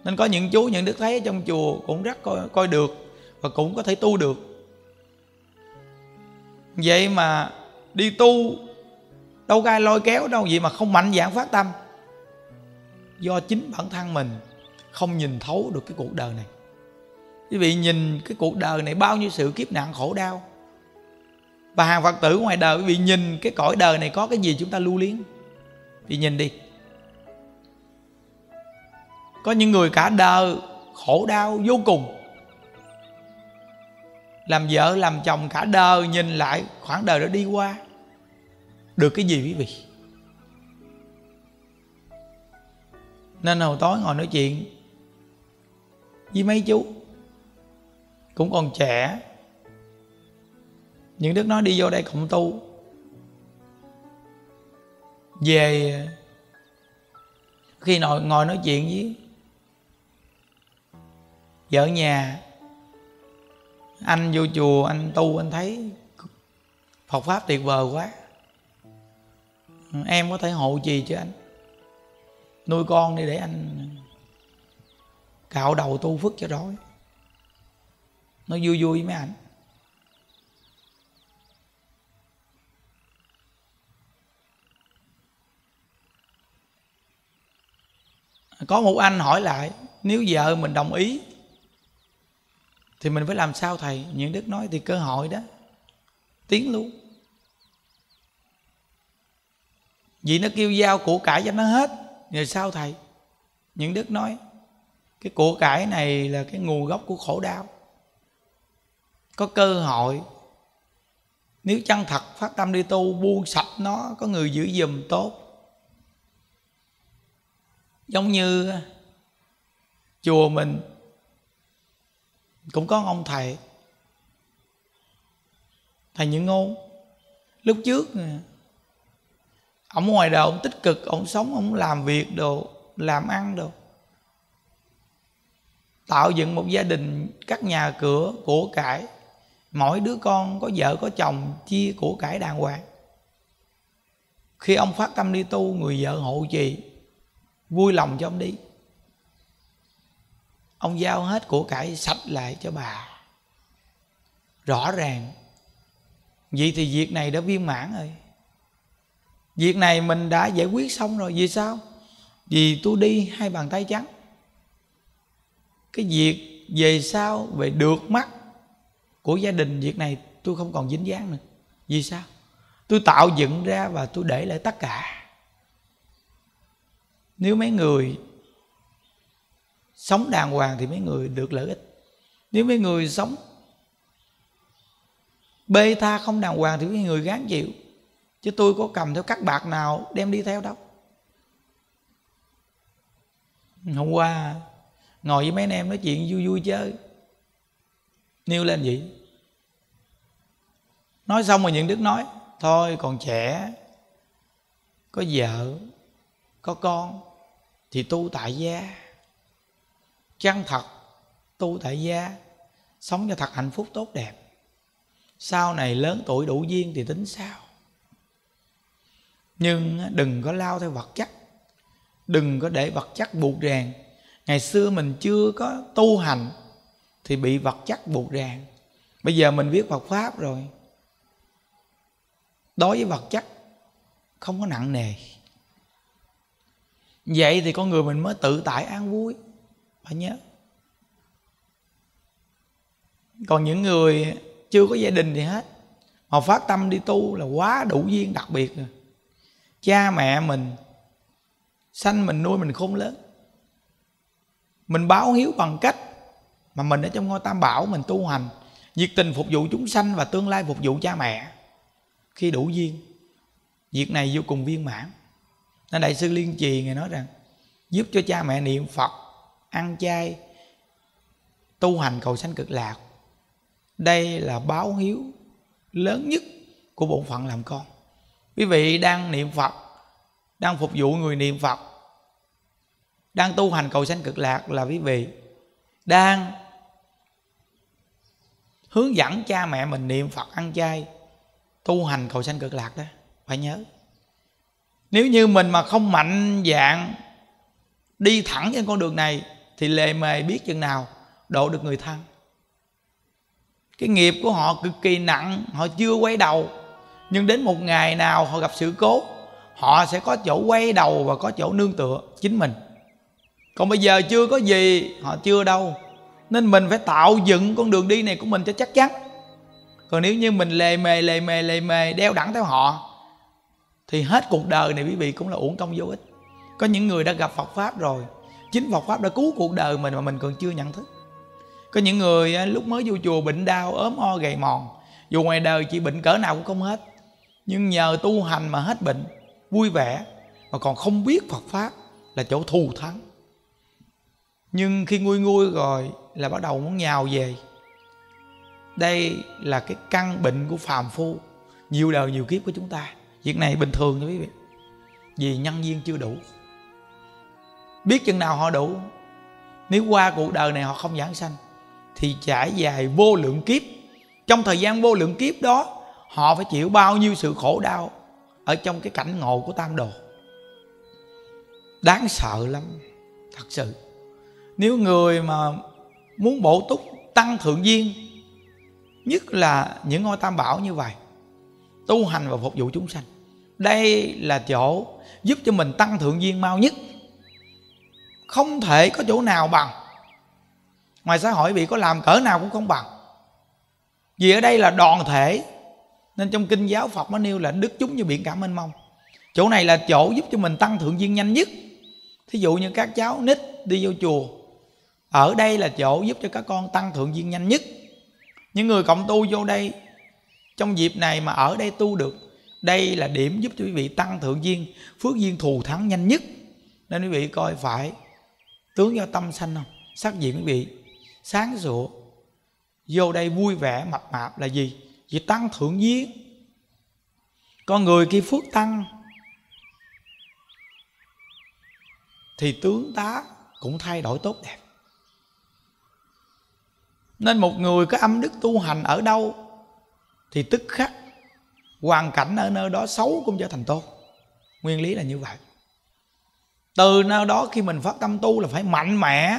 nên có những chú những đức thấy trong chùa cũng rất coi, coi được và cũng có thể tu được vậy mà đi tu đâu có lôi kéo đâu vậy mà không mạnh dạn phát tâm do chính bản thân mình không nhìn thấu được cái cuộc đời này quý vị nhìn cái cuộc đời này bao nhiêu sự kiếp nạn khổ đau và hàng phật tử ngoài đời quý vị nhìn cái cõi đời này có cái gì chúng ta lưu luyến thì nhìn đi có những người cả đời khổ đau vô cùng làm vợ làm chồng cả đời nhìn lại khoảng đời đã đi qua được cái gì quý vị nên hồi tối ngồi nói chuyện với mấy chú cũng còn trẻ những đức nói đi vô đây cộng tu về khi ngồi, ngồi nói chuyện với vợ nhà anh vô chùa anh tu anh thấy phật pháp tuyệt vời quá em có thể hộ trì cho anh nuôi con đi để anh cạo đầu tu phước cho rồi nó vui vui với mấy anh có một anh hỏi lại nếu vợ mình đồng ý thì mình phải làm sao thầy những đức nói thì cơ hội đó tiến luôn vì nó kêu giao của cải cho nó hết rồi sao thầy những đức nói cái của cải này là cái nguồn gốc của khổ đau có cơ hội nếu chân thật phát tâm đi tu buông sạch nó có người giữ giùm tốt giống như chùa mình cũng có ông thầy thầy những ngôn lúc trước ông ngoài đời ông tích cực ông sống ông làm việc đồ làm ăn đồ tạo dựng một gia đình các nhà cửa của cải mỗi đứa con có vợ có chồng chia của cải đàng hoàng khi ông phát tâm đi tu người vợ hộ trì vui lòng cho ông đi ông giao hết của cải sạch lại cho bà rõ ràng vậy thì việc này đã viên mãn rồi việc này mình đã giải quyết xong rồi vì sao vì tôi đi hai bàn tay trắng cái việc về sau về được mắt của gia đình việc này tôi không còn dính dáng nữa vì sao tôi tạo dựng ra và tôi để lại tất cả nếu mấy người sống đàng hoàng thì mấy người được lợi ích nếu mấy người sống bê tha không đàng hoàng thì mấy người gán chịu chứ tôi có cầm theo các bạc nào đem đi theo đâu hôm qua ngồi với mấy anh em nói chuyện vui vui chơi nêu lên vậy nói xong rồi những đức nói thôi còn trẻ có vợ có con thì tu tại gia chân thật tu tại gia sống cho thật hạnh phúc tốt đẹp sau này lớn tuổi đủ duyên thì tính sao nhưng đừng có lao theo vật chất đừng có để vật chất buộc ràng ngày xưa mình chưa có tu hành thì bị vật chất buộc ràng bây giờ mình biết Phật pháp rồi đối với vật chất không có nặng nề vậy thì con người mình mới tự tại an vui phải nhớ còn những người chưa có gia đình gì hết mà phát tâm đi tu là quá đủ duyên đặc biệt rồi cha mẹ mình sanh mình nuôi mình khôn lớn mình báo hiếu bằng cách mà mình ở trong ngôi tam bảo mình tu hành nhiệt tình phục vụ chúng sanh và tương lai phục vụ cha mẹ khi đủ duyên việc này vô cùng viên mãn nên đại sư liên trì người nói rằng giúp cho cha mẹ niệm phật ăn chay tu hành cầu sanh cực lạc đây là báo hiếu lớn nhất của bổn phận làm con quý vị đang niệm phật đang phục vụ người niệm phật đang tu hành cầu sanh cực lạc là quý vị đang hướng dẫn cha mẹ mình niệm phật ăn chay tu hành cầu sanh cực lạc đó phải nhớ nếu như mình mà không mạnh dạng đi thẳng trên con đường này thì lề mề biết chừng nào độ được người thân cái nghiệp của họ cực kỳ nặng họ chưa quay đầu nhưng đến một ngày nào họ gặp sự cố họ sẽ có chỗ quay đầu và có chỗ nương tựa chính mình còn bây giờ chưa có gì họ chưa đâu nên mình phải tạo dựng con đường đi này của mình cho chắc chắn còn nếu như mình lề mề lề mề lề mề đeo đẳng theo họ thì hết cuộc đời này quý vị cũng là uổng công vô ích có những người đã gặp Phật pháp rồi chính Phật pháp đã cứu cuộc đời mình mà mình còn chưa nhận thức có những người lúc mới vô chùa bệnh đau ốm ho, gầy mòn dù ngoài đời chỉ bệnh cỡ nào cũng không hết nhưng nhờ tu hành mà hết bệnh vui vẻ mà còn không biết Phật pháp là chỗ thù thắng nhưng khi nguôi nguôi rồi là bắt đầu muốn nhào về đây là cái căn bệnh của phàm phu nhiều đời nhiều kiếp của chúng ta Việc này bình thường nha quý vị Vì nhân viên chưa đủ Biết chừng nào họ đủ Nếu qua cuộc đời này họ không giảng sanh Thì trải dài vô lượng kiếp Trong thời gian vô lượng kiếp đó Họ phải chịu bao nhiêu sự khổ đau Ở trong cái cảnh ngộ của tam đồ Đáng sợ lắm Thật sự Nếu người mà muốn bổ túc tăng thượng duyên Nhất là những ngôi tam bảo như vậy tu hành và phục vụ chúng sanh đây là chỗ giúp cho mình tăng thượng duyên mau nhất không thể có chỗ nào bằng ngoài xã hội bị có làm cỡ nào cũng không bằng vì ở đây là đoàn thể nên trong kinh giáo phật mới nêu là đức chúng như biển cả mênh mông chỗ này là chỗ giúp cho mình tăng thượng duyên nhanh nhất thí dụ như các cháu nít đi vô chùa ở đây là chỗ giúp cho các con tăng thượng duyên nhanh nhất những người cộng tu vô đây trong dịp này mà ở đây tu được đây là điểm giúp cho quý vị tăng thượng duyên phước duyên thù thắng nhanh nhất nên quý vị coi phải tướng do tâm sanh không sắc diện quý vị sáng sủa vô đây vui vẻ mập mạp là gì vì tăng thượng duyên con người khi phước tăng thì tướng tá cũng thay đổi tốt đẹp nên một người có âm đức tu hành ở đâu thì tức khắc hoàn cảnh ở nơi đó xấu cũng trở thành tốt nguyên lý là như vậy từ nơi đó khi mình phát tâm tu là phải mạnh mẽ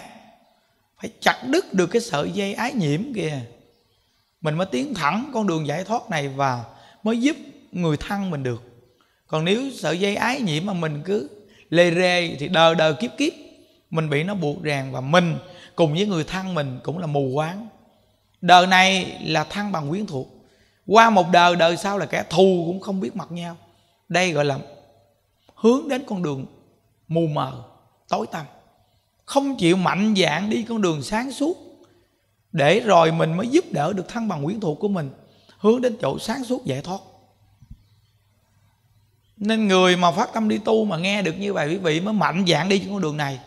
phải chặt đứt được cái sợi dây ái nhiễm kìa mình mới tiến thẳng con đường giải thoát này và mới giúp người thân mình được còn nếu sợi dây ái nhiễm mà mình cứ lê rê thì đờ đờ kiếp kiếp mình bị nó buộc ràng và mình cùng với người thân mình cũng là mù quáng đời này là thân bằng quyến thuộc qua một đời đời sau là kẻ thù cũng không biết mặt nhau đây gọi là hướng đến con đường mù mờ tối tăm không chịu mạnh dạn đi con đường sáng suốt để rồi mình mới giúp đỡ được thân bằng quyến thuộc của mình hướng đến chỗ sáng suốt giải thoát nên người mà phát tâm đi tu mà nghe được như vậy quý vị mới mạnh dạn đi trên con đường này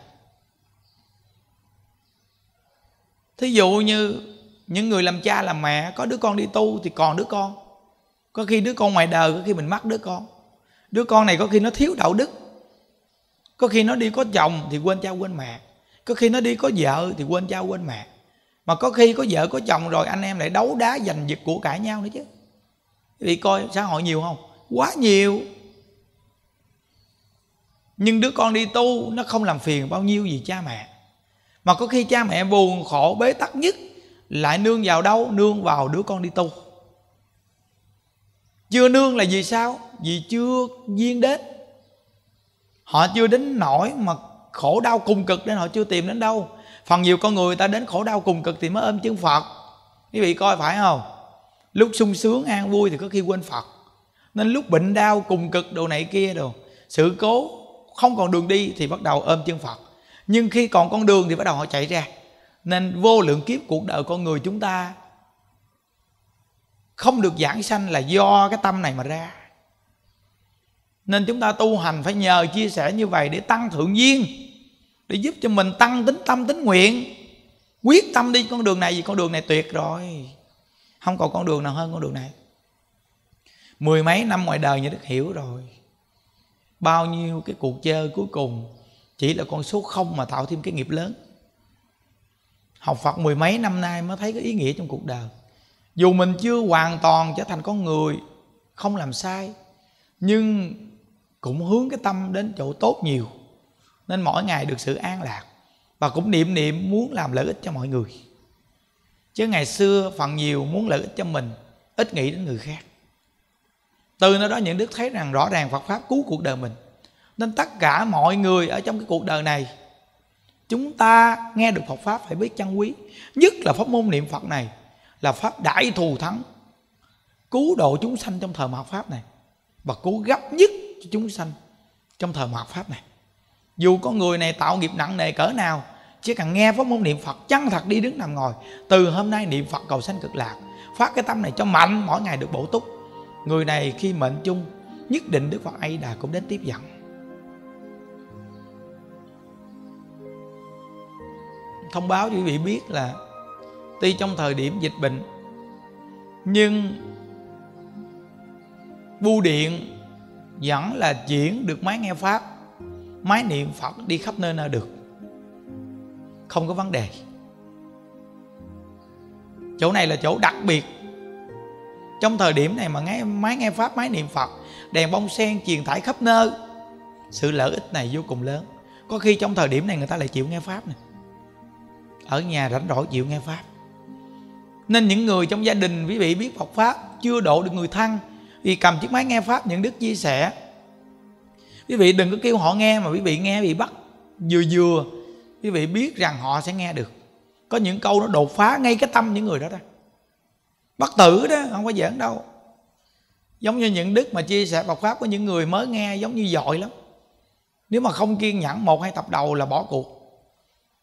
thí dụ như những người làm cha làm mẹ có đứa con đi tu thì còn đứa con có khi đứa con ngoài đời có khi mình mắc đứa con đứa con này có khi nó thiếu đạo đức có khi nó đi có chồng thì quên cha quên mẹ có khi nó đi có vợ thì quên cha quên mẹ mà có khi có vợ có chồng rồi anh em lại đấu đá giành giật của cãi nhau nữa chứ vì coi xã hội nhiều không quá nhiều nhưng đứa con đi tu nó không làm phiền bao nhiêu gì cha mẹ mà có khi cha mẹ buồn khổ bế tắc nhất lại nương vào đâu nương vào đứa con đi tu chưa nương là vì sao vì chưa duyên đến họ chưa đến nổi mà khổ đau cùng cực nên họ chưa tìm đến đâu phần nhiều con người ta đến khổ đau cùng cực thì mới ôm chân phật quý vị coi phải không lúc sung sướng an vui thì có khi quên phật nên lúc bệnh đau cùng cực đồ này kia đồ sự cố không còn đường đi thì bắt đầu ôm chân phật nhưng khi còn con đường thì bắt đầu họ chạy ra nên vô lượng kiếp cuộc đời con người chúng ta không được giảng sanh là do cái tâm này mà ra nên chúng ta tu hành phải nhờ chia sẻ như vậy để tăng thượng duyên để giúp cho mình tăng tính tâm tính nguyện quyết tâm đi con đường này vì con đường này tuyệt rồi không còn con đường nào hơn con đường này mười mấy năm ngoài đời như đức hiểu rồi bao nhiêu cái cuộc chơi cuối cùng chỉ là con số không mà tạo thêm cái nghiệp lớn học phật mười mấy năm nay mới thấy cái ý nghĩa trong cuộc đời dù mình chưa hoàn toàn trở thành con người không làm sai nhưng cũng hướng cái tâm đến chỗ tốt nhiều nên mỗi ngày được sự an lạc và cũng niệm niệm muốn làm lợi ích cho mọi người chứ ngày xưa phần nhiều muốn lợi ích cho mình ít nghĩ đến người khác từ nơi đó những đức thấy rằng rõ ràng phật pháp cứu cuộc đời mình nên tất cả mọi người ở trong cái cuộc đời này chúng ta nghe được Phật pháp phải biết chân quý nhất là pháp môn niệm Phật này là pháp đại thù thắng cứu độ chúng sanh trong thời mạt pháp này và cứu gấp nhất cho chúng sanh trong thời mạt pháp này dù có người này tạo nghiệp nặng nề cỡ nào chỉ cần nghe pháp môn niệm Phật chân thật đi đứng nằm ngồi từ hôm nay niệm Phật cầu sanh cực lạc phát cái tâm này cho mạnh mỗi ngày được bổ túc người này khi mệnh chung nhất định Đức Phật A Di Đà cũng đến tiếp dẫn thông báo cho quý vị biết là tuy trong thời điểm dịch bệnh nhưng bưu điện vẫn là chuyển được máy nghe pháp máy niệm phật đi khắp nơi nào được không có vấn đề chỗ này là chỗ đặc biệt trong thời điểm này mà nghe máy nghe pháp máy niệm phật đèn bông sen truyền thải khắp nơi sự lợi ích này vô cùng lớn có khi trong thời điểm này người ta lại chịu nghe pháp này ở nhà rảnh rỗi chịu nghe pháp nên những người trong gia đình quý vị biết Phật pháp chưa độ được người thân thì cầm chiếc máy nghe pháp những đức chia sẻ quý vị đừng có kêu họ nghe mà quý vị nghe bị bắt vừa vừa quý vị biết rằng họ sẽ nghe được có những câu nó đột phá ngay cái tâm những người đó đó bất tử đó không có giỡn đâu giống như những đức mà chia sẻ Phật pháp có những người mới nghe giống như giỏi lắm nếu mà không kiên nhẫn một hai tập đầu là bỏ cuộc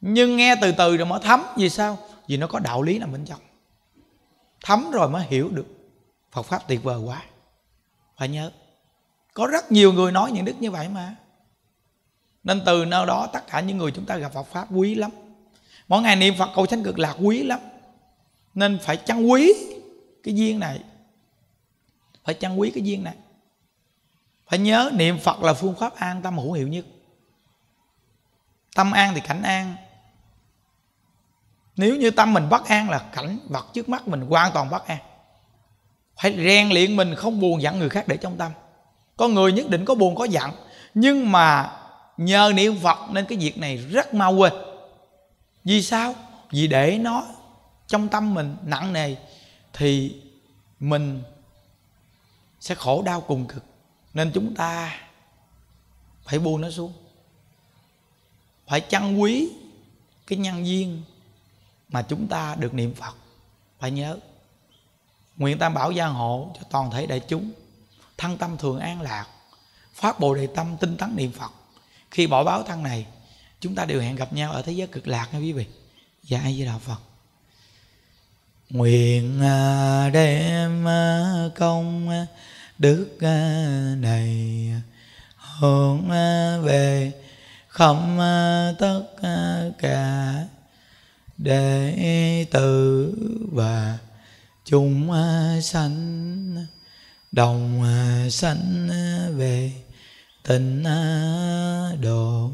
nhưng nghe từ từ rồi mới thấm vì sao vì nó có đạo lý nằm bên trong thấm rồi mới hiểu được phật pháp tuyệt vời quá phải nhớ có rất nhiều người nói những đức như vậy mà nên từ nơi đó tất cả những người chúng ta gặp phật pháp quý lắm mỗi ngày niệm phật cầu sanh cực lạc quý lắm nên phải chăn quý cái duyên này phải chăn quý cái duyên này phải nhớ niệm phật là phương pháp an tâm hữu hiệu nhất tâm an thì cảnh an nếu như tâm mình bất an là cảnh vật trước mắt mình hoàn toàn bất an phải rèn luyện mình không buồn giận người khác để trong tâm Có người nhất định có buồn có giận nhưng mà nhờ niệm phật nên cái việc này rất mau quên vì sao vì để nó trong tâm mình nặng nề thì mình sẽ khổ đau cùng cực nên chúng ta phải buông nó xuống phải chăn quý cái nhân duyên mà chúng ta được niệm phật phải nhớ nguyện tam bảo gia hộ cho toàn thể đại chúng thân tâm thường an lạc phát bồ đề tâm tinh tấn niệm phật khi bỏ báo thân này chúng ta đều hẹn gặp nhau ở thế giới cực lạc nha quý vị và dạ, ai với đạo phật nguyện à, đem à, công à, đức này hướng về không tất cả đệ tử và chúng à, sanh đồng à, sanh à, về tịnh độ